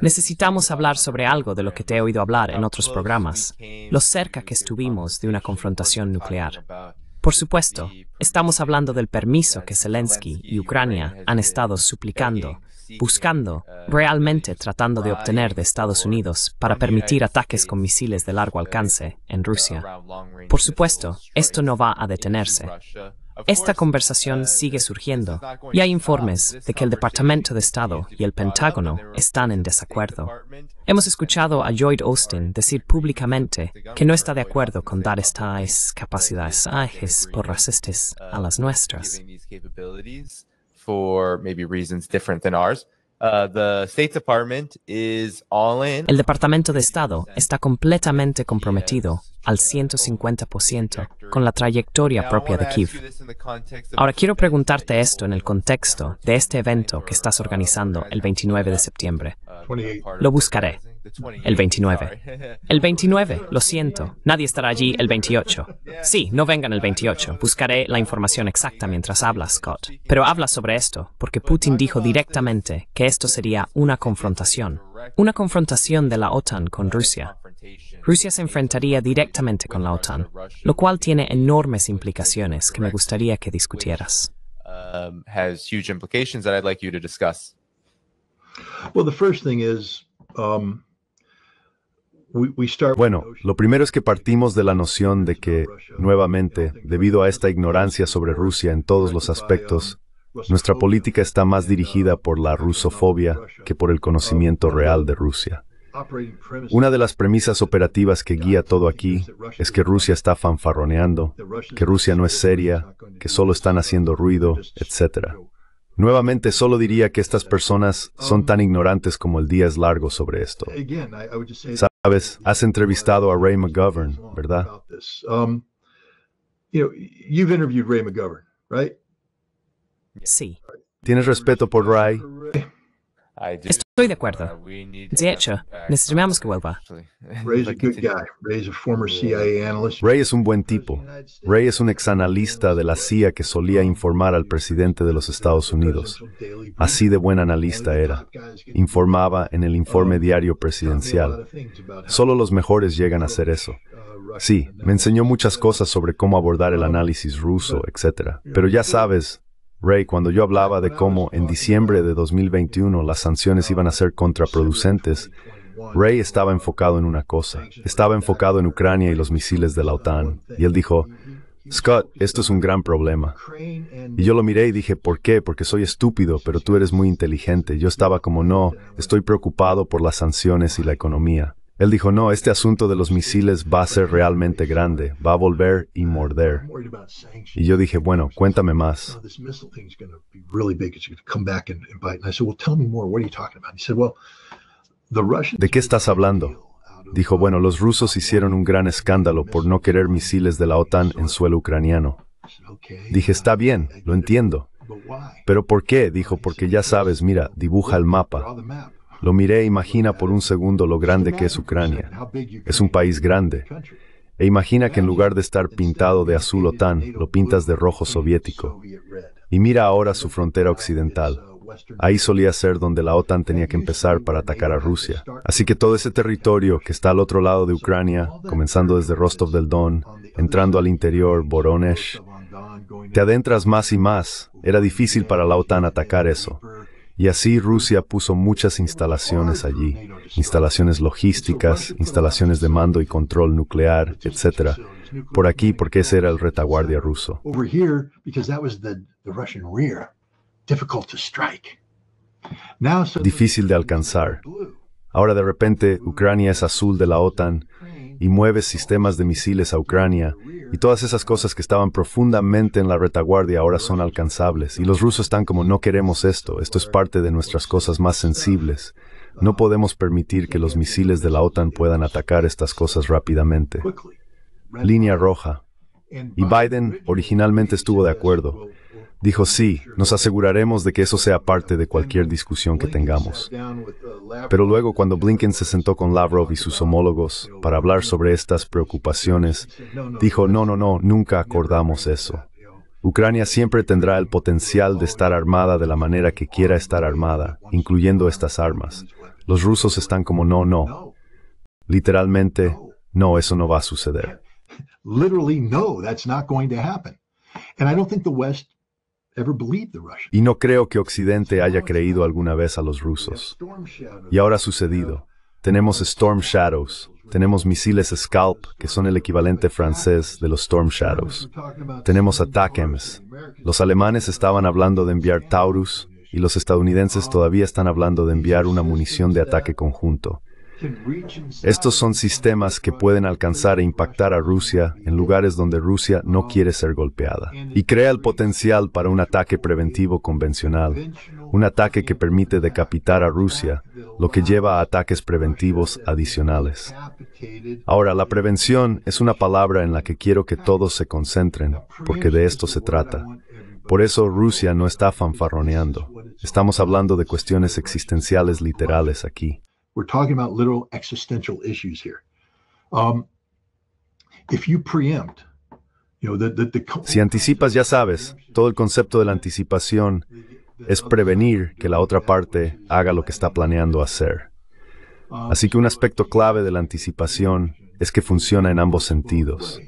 Necesitamos hablar sobre algo de lo que te he oído hablar en otros programas, lo cerca que estuvimos de una confrontación nuclear. Por supuesto, estamos hablando del permiso que Zelensky y Ucrania han estado suplicando, buscando, realmente tratando de obtener de Estados Unidos para permitir ataques con misiles de largo alcance en Rusia. Por supuesto, esto no va a detenerse. Esta conversación sigue surgiendo y hay informes de que el Departamento de Estado y el Pentágono están en desacuerdo. Hemos escuchado a Lloyd Austin decir públicamente que no está de acuerdo con dar estas capacidades a por racistas a las nuestras. Uh, el Departamento de Estado está completamente uh, comprometido al 150% con la trayectoria propia de Kiev. Ahora quiero preguntarte esto en el contexto de este evento que estás organizando el 29 de septiembre. Lo buscaré. El 29. El 29, lo siento. Nadie estará allí el 28. Sí, no vengan el 28. Buscaré la información exacta mientras hablas, Scott. Pero habla sobre esto, porque Putin dijo directamente que esto sería una confrontación. Una confrontación de la OTAN con Rusia. Rusia se enfrentaría directamente con la OTAN, lo cual tiene enormes implicaciones que me gustaría que discutieras. Um, well, the first thing um, bueno, lo primero es que partimos de la noción de que, nuevamente, debido a esta ignorancia sobre Rusia en todos los aspectos, nuestra política está más dirigida por la rusofobia que por el conocimiento real de Rusia. Una de las premisas operativas que guía todo aquí es que Rusia está fanfarroneando, que Rusia no es seria, que solo están haciendo ruido, etc. Nuevamente solo diría que estas personas son tan um, ignorantes como el día es largo sobre esto. Sabes, has entrevistado a Ray McGovern, ¿verdad? Um, sí. ¿Tienes respeto por Ray? Estoy de acuerdo. Uh, de hecho, necesitamos que vuelva. Ray es un buen tipo. Ray es un exanalista de la CIA que solía informar al presidente de los Estados Unidos. Así de buen analista era. Informaba en el informe oh, diario presidencial. Solo los mejores llegan a hacer eso. Uh, sí, me enseñó muchas uh, cosas sobre cómo abordar el análisis ruso, etc. Pero ya sabes, Ray, cuando yo hablaba de cómo en diciembre de 2021 las sanciones iban a ser contraproducentes, Ray estaba enfocado en una cosa. Estaba enfocado en Ucrania y los misiles de la OTAN. Y él dijo, Scott, esto es un gran problema. Y yo lo miré y dije, ¿por qué? Porque soy estúpido, pero tú eres muy inteligente. Yo estaba como, no, estoy preocupado por las sanciones y la economía. Él dijo, no, este asunto de los misiles va a ser realmente grande, va a volver y morder. Y yo dije, bueno, cuéntame más. ¿De qué estás hablando? Dijo, bueno, los rusos hicieron un gran escándalo por no querer misiles de la OTAN en suelo ucraniano. Dije, está bien, lo entiendo. ¿Pero por qué? Dijo, porque ya sabes, mira, dibuja el mapa. Lo miré e imagina por un segundo lo grande que es Ucrania. Es un país grande. E imagina que en lugar de estar pintado de azul OTAN, lo pintas de rojo soviético. Y mira ahora su frontera occidental. Ahí solía ser donde la OTAN tenía que empezar para atacar a Rusia. Así que todo ese territorio que está al otro lado de Ucrania, comenzando desde Rostov del Don, entrando al interior, Voronezh, te adentras más y más. Era difícil para la OTAN atacar eso. Y así Rusia puso muchas instalaciones allí, instalaciones logísticas, instalaciones de mando y control nuclear, etc. Por aquí, porque ese era el retaguardia ruso. Difícil de alcanzar. Ahora de repente Ucrania es azul de la OTAN y mueves sistemas de misiles a Ucrania, y todas esas cosas que estaban profundamente en la retaguardia ahora son alcanzables, y los rusos están como no queremos esto, esto es parte de nuestras cosas más sensibles. No podemos permitir que los misiles de la OTAN puedan atacar estas cosas rápidamente. Línea roja. Y Biden originalmente estuvo de acuerdo. Dijo, sí, nos aseguraremos de que eso sea parte de cualquier discusión que tengamos. Pero luego cuando Blinken se sentó con Lavrov y sus homólogos para hablar sobre estas preocupaciones, dijo, no, no, no, nunca acordamos eso. Ucrania siempre tendrá el potencial de estar armada de la manera que quiera estar armada, incluyendo estas armas. Los rusos están como, no, no. Literalmente, no, eso no va a suceder literally no, that's not going to happen. Y no creo que Occidente haya creído alguna vez a los rusos. Y ahora ha sucedido. Tenemos Storm Shadows, tenemos misiles Scalp, que son el equivalente francés de los Storm Shadows. Tenemos ataques. Los alemanes estaban hablando de enviar Taurus y los estadounidenses todavía están hablando de enviar una munición de ataque conjunto. Estos son sistemas que pueden alcanzar e impactar a Rusia en lugares donde Rusia no quiere ser golpeada y crea el potencial para un ataque preventivo convencional, un ataque que permite decapitar a Rusia, lo que lleva a ataques preventivos adicionales. Ahora, la prevención es una palabra en la que quiero que todos se concentren, porque de esto se trata. Por eso Rusia no está fanfarroneando. Estamos hablando de cuestiones existenciales literales aquí talking about literal existential issues here. Si anticipas, ya sabes, todo el concepto de la anticipación es prevenir que la otra parte haga lo que está planeando hacer. Así que un aspecto clave de la anticipación es que funciona en ambos sentidos.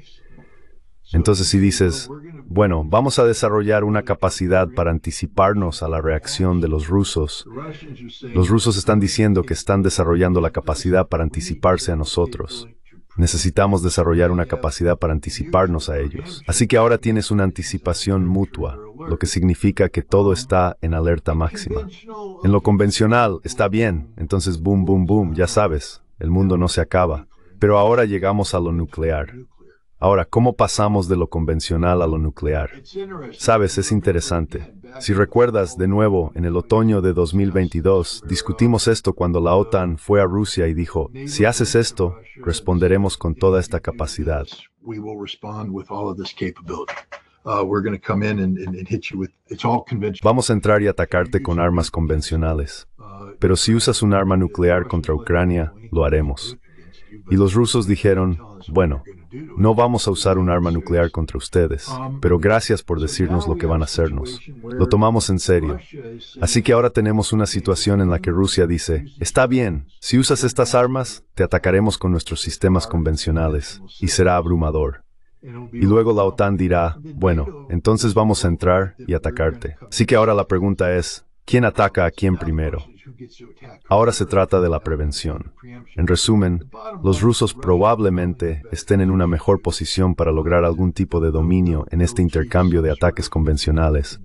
Entonces si dices, bueno, vamos a desarrollar una capacidad para anticiparnos a la reacción de los rusos, los rusos están diciendo que están desarrollando la capacidad para anticiparse a nosotros. Necesitamos desarrollar una capacidad para anticiparnos a ellos. Así que ahora tienes una anticipación mutua, lo que significa que todo está en alerta máxima. En lo convencional está bien, entonces boom, boom, boom, ya sabes, el mundo no se acaba. Pero ahora llegamos a lo nuclear. Ahora, ¿cómo pasamos de lo convencional a lo nuclear? Sabes, es interesante. Si recuerdas, de nuevo, en el otoño de 2022, discutimos esto cuando la OTAN fue a Rusia y dijo, si haces esto, responderemos con toda esta capacidad. Vamos a entrar y atacarte con armas convencionales. Uh, Pero si usas un arma nuclear contra Ucrania, lo haremos. Y los rusos dijeron, bueno, no vamos a usar un arma nuclear contra ustedes, pero gracias por decirnos lo que van a hacernos. Lo tomamos en serio. Así que ahora tenemos una situación en la que Rusia dice, está bien, si usas estas armas, te atacaremos con nuestros sistemas convencionales, y será abrumador. Y luego la OTAN dirá, bueno, entonces vamos a entrar y atacarte. Así que ahora la pregunta es, ¿quién ataca a quién primero? Ahora se trata de la prevención. En resumen, los rusos probablemente estén en una mejor posición para lograr algún tipo de dominio en este intercambio de ataques convencionales,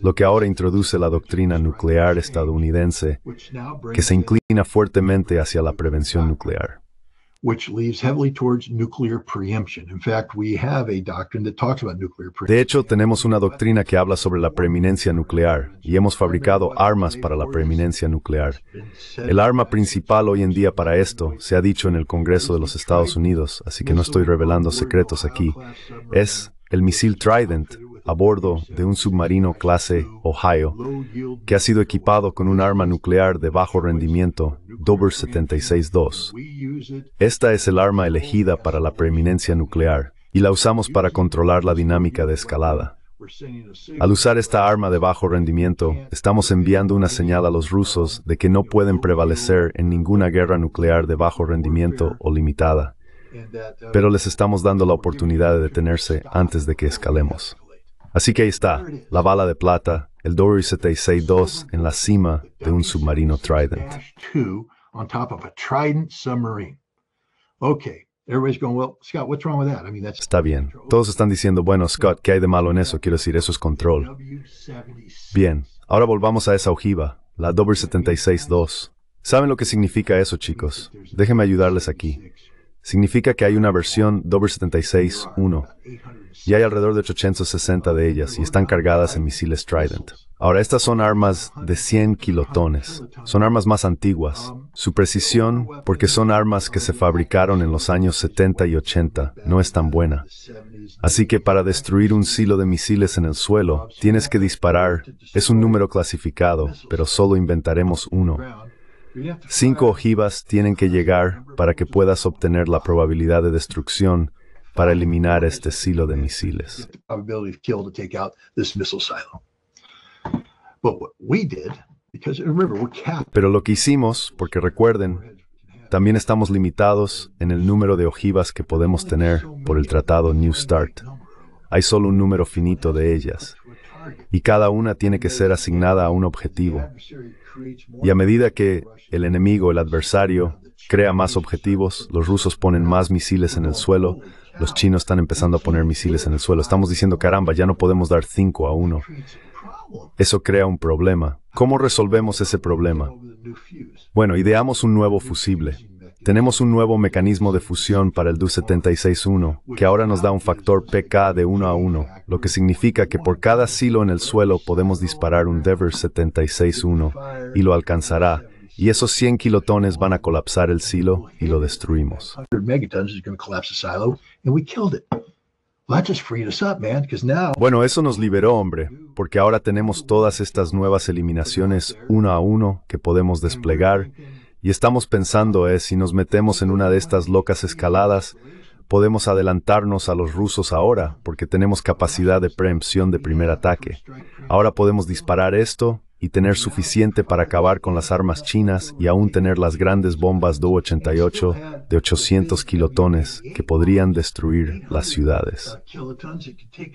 lo que ahora introduce la doctrina nuclear estadounidense, que se inclina fuertemente hacia la prevención nuclear nuclear nuclear De hecho, tenemos una doctrina que habla sobre la preeminencia nuclear y hemos fabricado armas para la preeminencia nuclear. El arma principal hoy en día para esto, se ha dicho en el Congreso de los Estados Unidos, así que no estoy revelando secretos aquí, es el misil Trident, a bordo de un submarino clase Ohio que ha sido equipado con un arma nuclear de bajo rendimiento Dover 76-2. Esta es el arma elegida para la preeminencia nuclear y la usamos para controlar la dinámica de escalada. Al usar esta arma de bajo rendimiento, estamos enviando una señal a los rusos de que no pueden prevalecer en ninguna guerra nuclear de bajo rendimiento o limitada, pero les estamos dando la oportunidad de detenerse antes de que escalemos. Así que ahí está, la bala de plata, el Dory 762 en la cima de un submarino Trident. Está bien. Todos están diciendo, bueno, Scott, ¿qué hay de malo en eso? Quiero decir, eso es control. Bien. Ahora volvamos a esa ojiva, la Dover 76-2. ¿Saben lo que significa eso, chicos? Déjenme ayudarles aquí. Significa que hay una versión Dover 76-1 y hay alrededor de 860 de ellas y están cargadas en misiles Trident. Ahora, estas son armas de 100 kilotones. Son armas más antiguas. Su precisión, porque son armas que se fabricaron en los años 70 y 80, no es tan buena. Así que para destruir un silo de misiles en el suelo, tienes que disparar. Es un número clasificado, pero solo inventaremos uno Cinco ojivas tienen que llegar para que puedas obtener la probabilidad de destrucción para eliminar este silo de misiles. Pero lo que hicimos, porque recuerden, también estamos limitados en el número de ojivas que podemos tener por el tratado New START. Hay solo un número finito de ellas y cada una tiene que ser asignada a un objetivo. Y a medida que el enemigo, el adversario, crea más objetivos, los rusos ponen más misiles en el suelo, los chinos están empezando a poner misiles en el suelo. Estamos diciendo, caramba, ya no podemos dar cinco a uno. Eso crea un problema. ¿Cómo resolvemos ese problema? Bueno, ideamos un nuevo fusible. Tenemos un nuevo mecanismo de fusión para el du 1 que ahora nos da un factor pK de 1 a 1, lo que significa que por cada silo en el suelo podemos disparar un Devers 76-1 y lo alcanzará, y esos 100 kilotones van a colapsar el silo y lo destruimos. Bueno, eso nos liberó, hombre, porque ahora tenemos todas estas nuevas eliminaciones uno a uno que podemos desplegar y estamos pensando es, si nos metemos en una de estas locas escaladas, podemos adelantarnos a los rusos ahora, porque tenemos capacidad de preempción de primer ataque. Ahora podemos disparar esto y tener suficiente para acabar con las armas chinas y aún tener las grandes bombas Do-88 de 800 kilotones que podrían destruir las ciudades.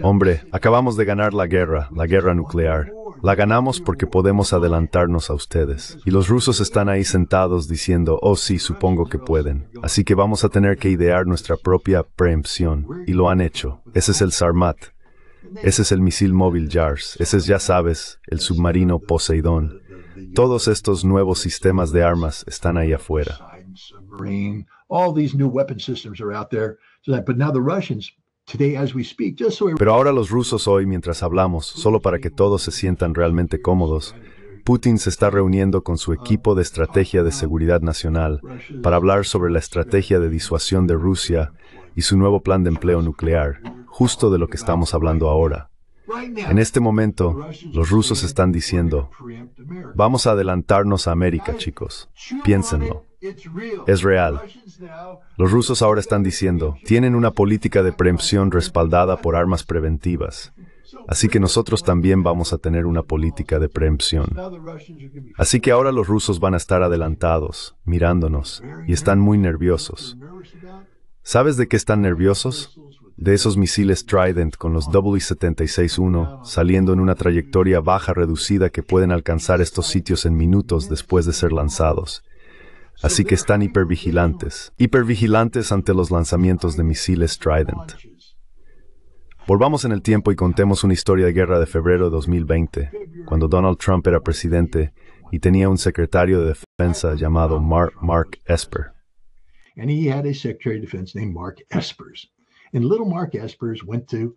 Hombre, acabamos de ganar la guerra, la guerra nuclear. La ganamos porque podemos adelantarnos a ustedes. Y los rusos están ahí sentados diciendo, oh sí, supongo que pueden. Así que vamos a tener que idear nuestra propia preempción. Y lo han hecho. Ese es el Sarmat, ese es el misil móvil JARS, ese es, ya sabes, el submarino Poseidón. Todos estos nuevos sistemas de armas están ahí afuera. Pero ahora los rusos hoy, mientras hablamos, solo para que todos se sientan realmente cómodos, Putin se está reuniendo con su equipo de estrategia de seguridad nacional para hablar sobre la estrategia de disuasión de Rusia y su nuevo plan de empleo nuclear, justo de lo que estamos hablando ahora. En este momento, los rusos están diciendo, vamos a adelantarnos a América, chicos. Piénsenlo. Es real. Los rusos ahora están diciendo, tienen una política de preempción respaldada por armas preventivas, Así que nosotros también vamos a tener una política de preempción. Así que ahora los rusos van a estar adelantados, mirándonos, y están muy nerviosos. ¿Sabes de qué están nerviosos? De esos misiles Trident con los W76-1 saliendo en una trayectoria baja reducida que pueden alcanzar estos sitios en minutos después de ser lanzados. Así que están hipervigilantes, hipervigilantes ante los lanzamientos de misiles Trident. Volvamos en el tiempo y contemos una historia de guerra de febrero de 2020, cuando Donald Trump era presidente y tenía un secretario de defensa llamado Mark, Mark Esper. And he had a secretary of defense Mark And little Mark Espers went to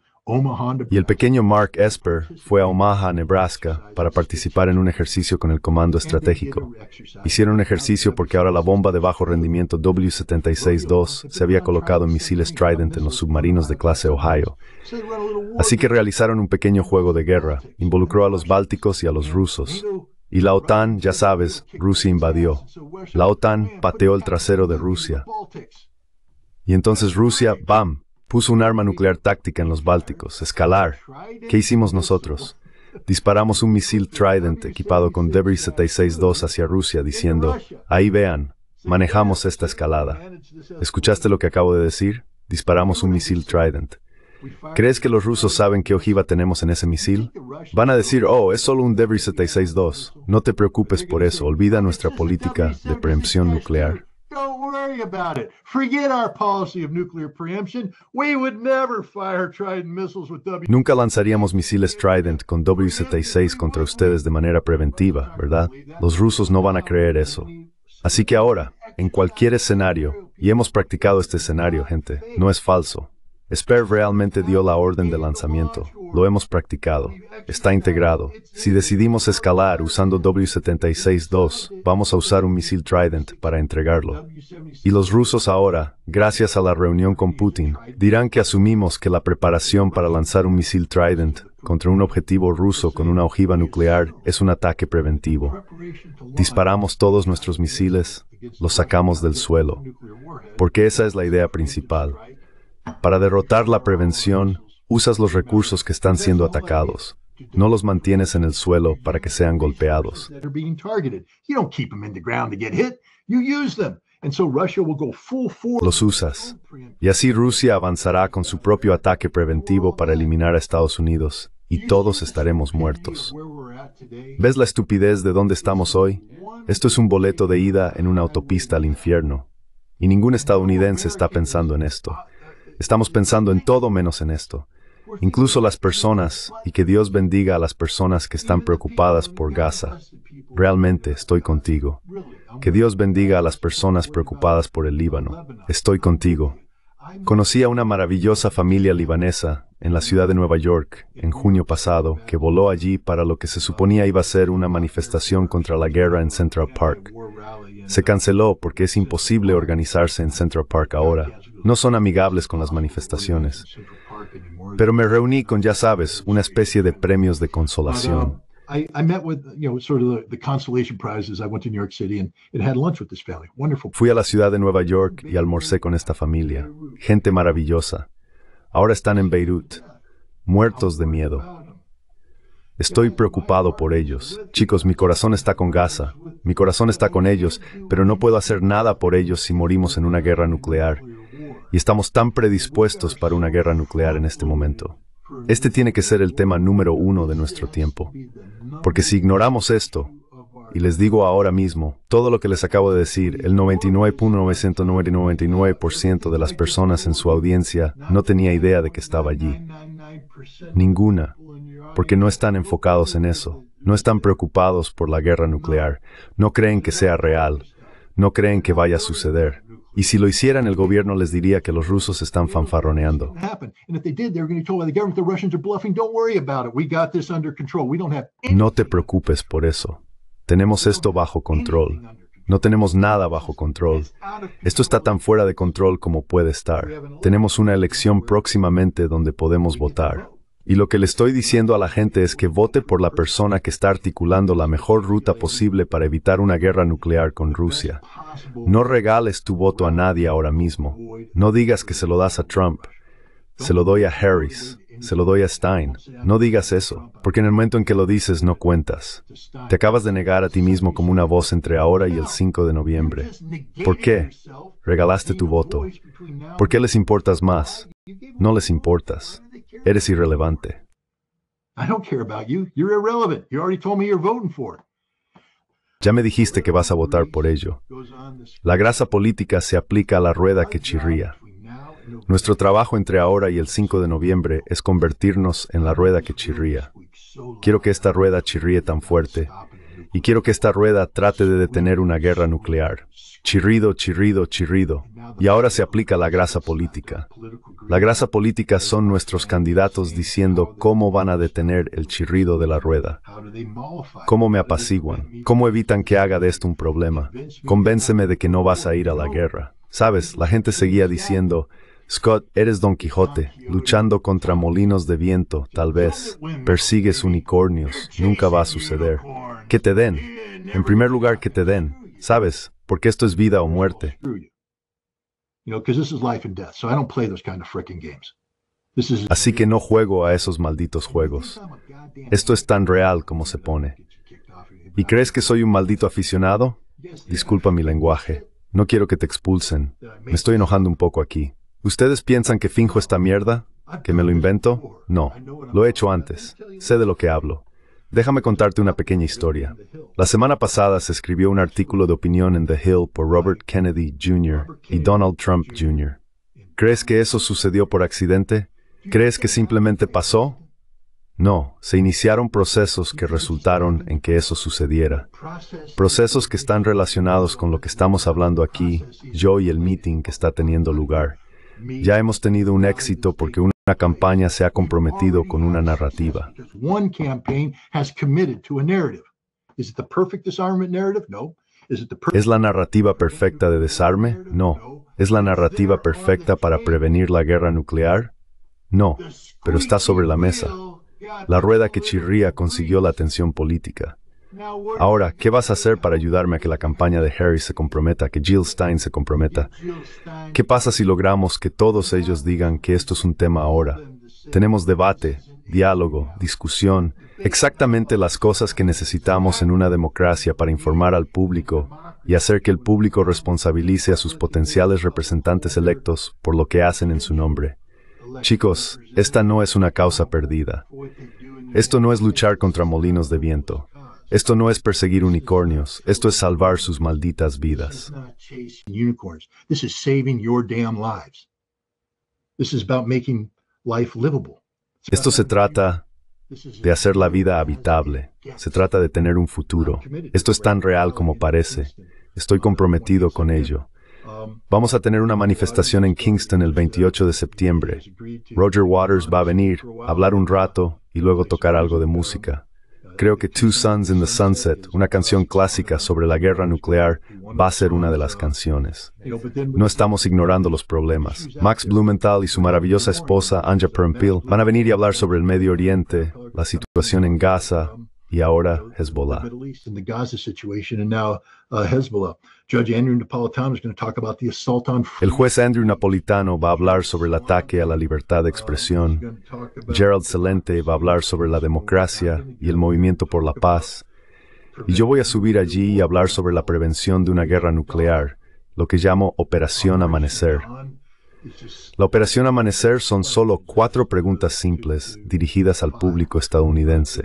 y el pequeño Mark Esper fue a Omaha, Nebraska, para participar en un ejercicio con el Comando Estratégico. Hicieron un ejercicio porque ahora la bomba de bajo rendimiento W-76-2 se había colocado en misiles Trident en los submarinos de clase Ohio. Así que realizaron un pequeño juego de guerra. Involucró a los bálticos y a los rusos. Y la OTAN, ya sabes, Rusia invadió. La OTAN pateó el trasero de Rusia. Y entonces Rusia, ¡bam!, Puso un arma nuclear táctica en los Bálticos, Escalar. ¿Qué hicimos nosotros? Disparamos un misil Trident equipado con Debris 76-2 hacia Rusia diciendo, ahí vean, manejamos esta escalada. ¿Escuchaste lo que acabo de decir? Disparamos un misil Trident. ¿Crees que los rusos saben qué ojiva tenemos en ese misil? Van a decir, oh, es solo un Debris 76-2. No te preocupes por eso, olvida nuestra política de preempción nuclear nuclear preemption. We would never fire Trident missiles with w Nunca lanzaríamos misiles Trident con W-76 contra ustedes de manera preventiva, ¿verdad? Los rusos no van a creer eso. Así que ahora, en cualquier escenario, y hemos practicado este escenario, gente, no es falso. Spare realmente dio la orden de lanzamiento. Lo hemos practicado. Está integrado. Si decidimos escalar usando W-76-2, vamos a usar un misil Trident para entregarlo. Y los rusos ahora, gracias a la reunión con Putin, dirán que asumimos que la preparación para lanzar un misil Trident contra un objetivo ruso con una ojiva nuclear es un ataque preventivo. Disparamos todos nuestros misiles, los sacamos del suelo, porque esa es la idea principal. Para derrotar la prevención, usas los recursos que están siendo atacados. No los mantienes en el suelo para que sean golpeados. Los usas. Y así Rusia avanzará con su propio ataque preventivo para eliminar a Estados Unidos y todos estaremos muertos. ¿Ves la estupidez de dónde estamos hoy? Esto es un boleto de ida en una autopista al infierno. Y ningún estadounidense está pensando en esto. Estamos pensando en todo menos en esto. Incluso las personas, y que Dios bendiga a las personas que están preocupadas por Gaza. Realmente estoy contigo. Que Dios bendiga a las personas preocupadas por el Líbano. Estoy contigo. Conocí a una maravillosa familia libanesa en la ciudad de Nueva York en junio pasado que voló allí para lo que se suponía iba a ser una manifestación contra la guerra en Central Park. Se canceló porque es imposible organizarse en Central Park ahora. No son amigables con las manifestaciones. Pero me reuní con, ya sabes, una especie de premios de consolación. Fui a la ciudad de Nueva York y almorcé con esta familia. Gente maravillosa. Ahora están en Beirut, muertos de miedo. Estoy preocupado por ellos. Chicos, mi corazón está con Gaza. Mi corazón está con ellos, pero no puedo hacer nada por ellos si morimos en una guerra nuclear. Y estamos tan predispuestos para una guerra nuclear en este momento. Este tiene que ser el tema número uno de nuestro tiempo. Porque si ignoramos esto, y les digo ahora mismo, todo lo que les acabo de decir, el 99.999% de las personas en su audiencia no tenía idea de que estaba allí. Ninguna, porque no están enfocados en eso, no están preocupados por la guerra nuclear, no creen que sea real, no creen que vaya a suceder. Y si lo hicieran, el gobierno les diría que los rusos están fanfarroneando. No te preocupes por eso. Tenemos esto bajo control. No tenemos nada bajo control. Esto está tan fuera de control como puede estar. Tenemos una elección próximamente donde podemos votar. Y lo que le estoy diciendo a la gente es que vote por la persona que está articulando la mejor ruta posible para evitar una guerra nuclear con Rusia. No regales tu voto a nadie ahora mismo. No digas que se lo das a Trump. Se lo doy a Harris. Se lo doy a Stein. No digas eso, porque en el momento en que lo dices no cuentas. Te acabas de negar a ti mismo como una voz entre ahora y el 5 de noviembre. ¿Por qué? Regalaste tu voto. ¿Por qué les importas más? No les importas. Eres irrelevante. Ya me dijiste que vas a votar por ello. La grasa política se aplica a la rueda que chirría. Nuestro trabajo entre ahora y el 5 de noviembre es convertirnos en la rueda que chirría. Quiero que esta rueda chirríe tan fuerte y quiero que esta rueda trate de detener una guerra nuclear. Chirrido, chirrido, chirrido. Y ahora se aplica la grasa política. La grasa política son nuestros candidatos diciendo cómo van a detener el chirrido de la rueda, cómo me apaciguan, cómo evitan que haga de esto un problema. Convénceme de que no vas a ir a la guerra. Sabes, la gente seguía diciendo, Scott, eres Don Quijote, ah, luchando contra molinos de viento, tal vez. Persigues unicornios, nunca va a suceder. Que te den. En primer lugar, que te den. Sabes, porque esto es vida o muerte. Así que no juego a esos malditos juegos. Esto es tan real como se pone. ¿Y crees que soy un maldito aficionado? Disculpa mi lenguaje. No quiero que te expulsen. Me estoy enojando un poco aquí. ¿Ustedes piensan que finjo esta mierda? ¿Que me lo invento? No, lo he hecho antes. Sé de lo que hablo. Déjame contarte una pequeña historia. La semana pasada se escribió un artículo de opinión en The Hill por Robert Kennedy Jr. y Donald Trump Jr. ¿Crees que eso sucedió por accidente? ¿Crees que simplemente pasó? No, se iniciaron procesos que resultaron en que eso sucediera. Procesos que están relacionados con lo que estamos hablando aquí, yo y el meeting que está teniendo lugar. Ya hemos tenido un éxito porque una campaña se ha comprometido con una narrativa. ¿Es la narrativa perfecta de desarme? No. ¿Es la narrativa perfecta para prevenir la guerra nuclear? No, pero está sobre la mesa. La rueda que chirría consiguió la atención política. Ahora, ¿qué vas a hacer para ayudarme a que la campaña de Harry se comprometa, que Jill Stein se comprometa? ¿Qué pasa si logramos que todos ellos digan que esto es un tema ahora? Tenemos debate, diálogo, discusión, exactamente las cosas que necesitamos en una democracia para informar al público y hacer que el público responsabilice a sus potenciales representantes electos por lo que hacen en su nombre. Chicos, esta no es una causa perdida. Esto no es luchar contra molinos de viento. Esto no es perseguir unicornios, esto es salvar sus malditas vidas. Esto se trata de hacer la vida habitable. Se trata de tener un futuro. Esto es tan real como parece. Estoy comprometido con ello. Um, Vamos a tener una manifestación en Kingston el 28 de septiembre. Roger Waters va a venir, hablar un rato y luego tocar algo de música. Creo que Two Suns in the Sunset, una canción clásica sobre la guerra nuclear, va a ser una de las canciones. No estamos ignorando los problemas. Max Blumenthal y su maravillosa esposa, Anja Permpil, van a venir y hablar sobre el Medio Oriente, la situación en Gaza y ahora Hezbollah. El juez Andrew Napolitano va a hablar sobre el ataque a la libertad de expresión. Gerald Celente va a hablar sobre la democracia y el movimiento por la paz. Y yo voy a subir allí y hablar sobre la prevención de una guerra nuclear, lo que llamo Operación Amanecer. La Operación Amanecer son solo cuatro preguntas simples dirigidas al público estadounidense.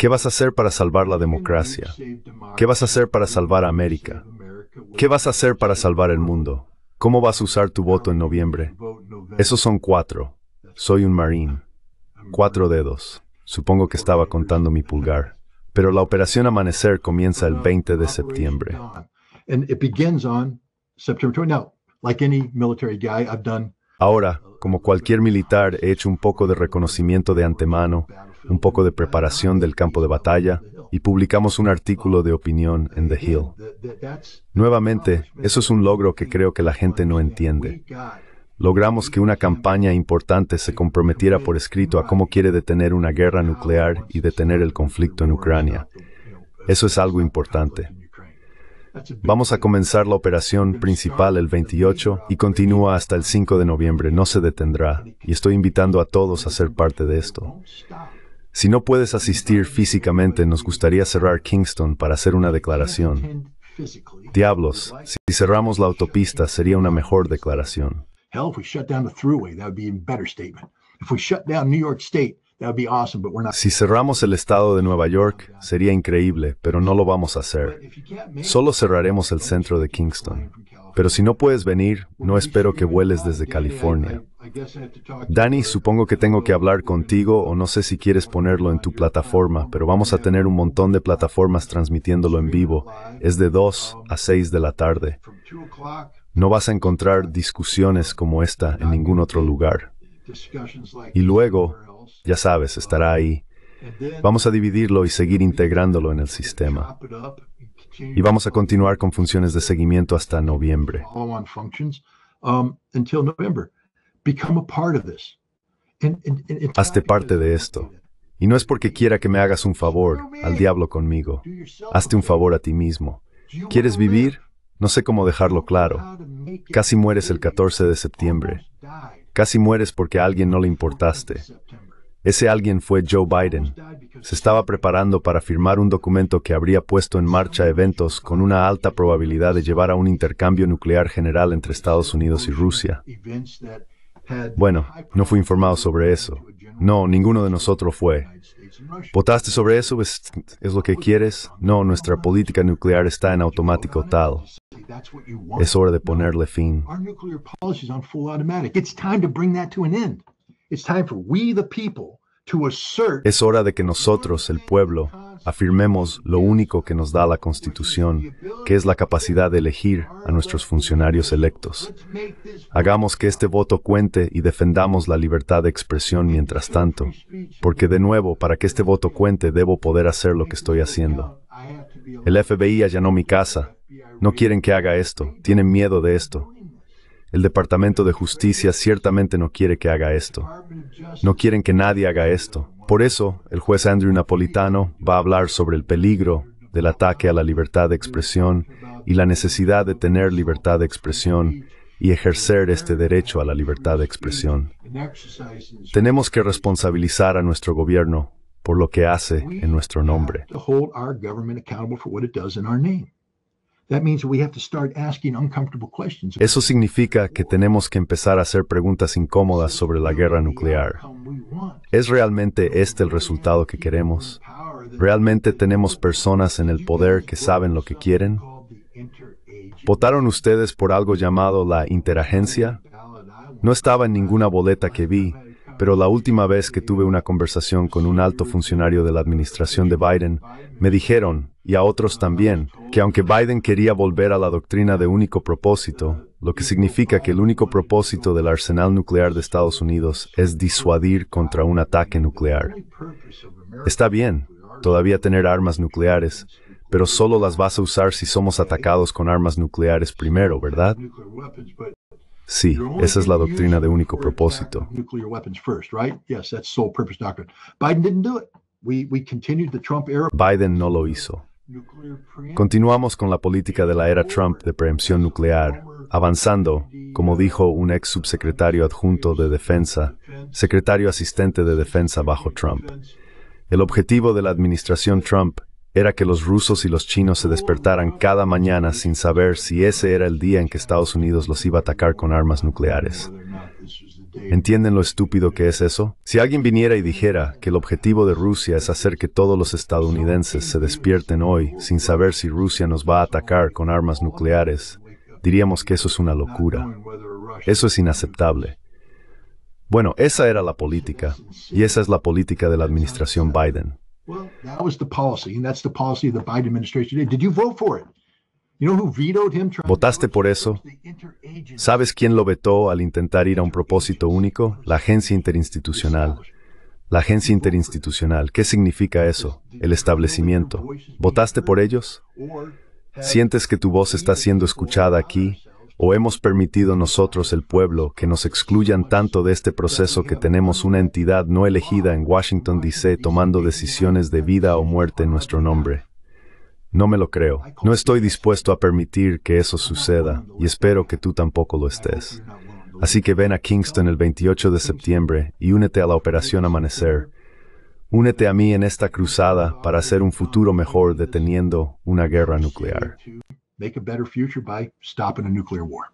¿Qué vas a hacer para salvar la democracia? ¿Qué vas a hacer para salvar a América? ¿Qué vas a hacer para salvar el mundo? ¿Cómo vas a usar tu voto en noviembre? Esos son cuatro. Soy un marín. Cuatro dedos. Supongo que estaba contando mi pulgar. Pero la operación Amanecer comienza el 20 de septiembre. Ahora, como cualquier militar, he hecho un poco de reconocimiento de antemano, un poco de preparación del campo de batalla, y publicamos un artículo de opinión en The Hill. Nuevamente, eso es un logro que creo que la gente no entiende. Logramos que una campaña importante se comprometiera por escrito a cómo quiere detener una guerra nuclear y detener el conflicto en Ucrania. Eso es algo importante. Vamos a comenzar la operación principal el 28 y continúa hasta el 5 de noviembre. No se detendrá. Y estoy invitando a todos a ser parte de esto. Si no puedes asistir físicamente, nos gustaría cerrar Kingston para hacer una declaración. Diablos, si cerramos la autopista sería una mejor declaración. Si cerramos el estado de Nueva York, sería increíble, pero no lo vamos a hacer. Solo cerraremos el centro de Kingston. Pero si no puedes venir, no espero que vueles desde California. Danny, supongo que tengo que hablar contigo o no sé si quieres ponerlo en tu plataforma, pero vamos a tener un montón de plataformas transmitiéndolo en vivo. Es de 2 a 6 de la tarde. No vas a encontrar discusiones como esta en ningún otro lugar. Y luego, ya sabes, estará ahí. Vamos a dividirlo y seguir integrándolo en el sistema y vamos a continuar con funciones de seguimiento hasta noviembre. Um, Hazte parte de esto. Y no es porque quiera que me hagas un favor al diablo conmigo. Hazte un favor a ti mismo. ¿Quieres vivir? No sé cómo dejarlo claro. Casi mueres el 14 de septiembre. Casi mueres porque a alguien no le importaste. Ese alguien fue Joe Biden. Se estaba preparando para firmar un documento que habría puesto en marcha eventos con una alta probabilidad de llevar a un intercambio nuclear general entre Estados Unidos y Rusia. Bueno, no fui informado sobre eso. No, ninguno de nosotros fue. ¿Votaste sobre eso? ¿Es, lo que quieres? No, nuestra política nuclear está en automático tal. Es hora de ponerle fin. Es hora de que nosotros, el pueblo, afirmemos lo único que nos da la Constitución, que es la capacidad de elegir a nuestros funcionarios electos. Hagamos que este voto cuente y defendamos la libertad de expresión mientras tanto, porque de nuevo, para que este voto cuente, debo poder hacer lo que estoy haciendo. El FBI allanó mi casa. No quieren que haga esto, tienen miedo de esto. El Departamento de Justicia ciertamente no quiere que haga esto. No quieren que nadie haga esto. Por eso, el juez Andrew Napolitano va a hablar sobre el peligro del ataque a la libertad de expresión y la necesidad de tener libertad de expresión y ejercer este derecho a la libertad de expresión. Tenemos que responsabilizar a nuestro gobierno por lo que hace en nuestro nombre. Eso significa que tenemos que empezar a hacer preguntas incómodas sobre la guerra nuclear. ¿Es realmente este el resultado que queremos? ¿Realmente tenemos personas en el poder que saben lo que quieren? ¿Votaron ustedes por algo llamado la interagencia? No estaba en ninguna boleta que vi, pero la última vez que tuve una conversación con un alto funcionario de la administración de Biden, me dijeron, y a otros también, que aunque Biden quería volver a la doctrina de único propósito, lo que significa que el único propósito del arsenal nuclear de Estados Unidos es disuadir contra un ataque nuclear. Está bien, todavía tener armas nucleares, pero solo las vas a usar si somos atacados con armas nucleares primero, ¿verdad? Sí, esa es la doctrina de único uh, propósito. Biden no lo hizo. Continuamos con la política de la era Trump de preempción nuclear, avanzando, como dijo un ex subsecretario adjunto de Defensa, secretario asistente de Defensa bajo Trump. El objetivo de la administración Trump era que los rusos y los chinos se despertaran cada mañana sin saber si ese era el día en que Estados Unidos los iba a atacar con armas nucleares. ¿Entienden lo estúpido que es eso? Si alguien viniera y dijera que el objetivo de Rusia es hacer que todos los estadounidenses se despierten hoy sin saber si Rusia nos va a atacar con armas nucleares, diríamos que eso es una locura. Eso es inaceptable. Bueno, esa era la política, y esa es la política de la administración Biden. ¿Votaste por eso? ¿Sabes quién lo vetó al intentar ir a un propósito único? La agencia interinstitucional. La agencia interinstitucional, ¿qué significa eso? El establecimiento. ¿Votaste por ellos? ¿Sientes que tu voz está siendo escuchada aquí, ¿O hemos permitido nosotros, el pueblo, que nos excluyan tanto de este proceso que tenemos una entidad no elegida en Washington, D.C. tomando decisiones de vida o muerte en nuestro nombre? No me lo creo. No estoy dispuesto a permitir que eso suceda y espero que tú tampoco lo estés. Así que ven a Kingston el 28 de septiembre y únete a la Operación Amanecer. Únete a mí en esta cruzada para hacer un futuro mejor deteniendo una guerra nuclear make a better future by stopping a nuclear war.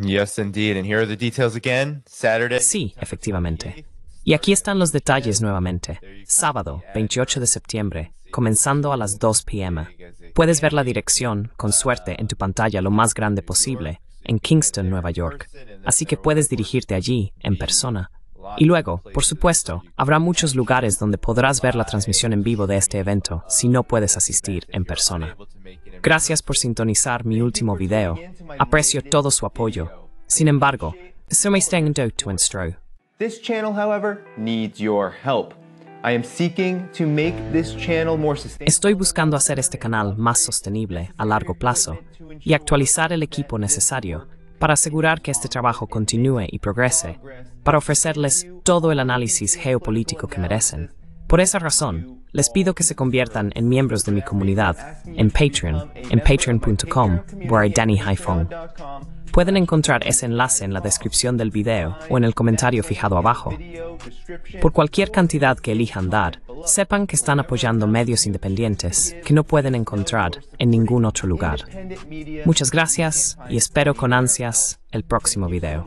Yes, indeed. And here are the details again. Saturday. Sí, efectivamente. Y aquí están los detalles nuevamente. Sábado, 28 de septiembre, comenzando a las 2 p.m. Puedes ver la dirección, con suerte, en tu pantalla lo más grande posible, en Kingston, Nueva York. Así que puedes dirigirte allí, en persona, y luego, por supuesto, habrá muchos lugares donde podrás ver la transmisión en vivo de este evento si no puedes asistir en persona. Gracias por sintonizar mi último video. Aprecio todo su apoyo. Sin embargo, This channel, however, Estoy buscando hacer este canal más sostenible a largo plazo y actualizar el equipo necesario para asegurar que este trabajo continúe y progrese, para ofrecerles todo el análisis geopolítico que merecen. Por esa razón, les pido que se conviertan en miembros de mi comunidad en Patreon, en patreon.com, where I Danny Pueden encontrar ese enlace en la descripción del video o en el comentario fijado abajo. Por cualquier cantidad que elijan dar, sepan que están apoyando medios independientes que no pueden encontrar en ningún otro lugar. Muchas gracias y espero con ansias el próximo video.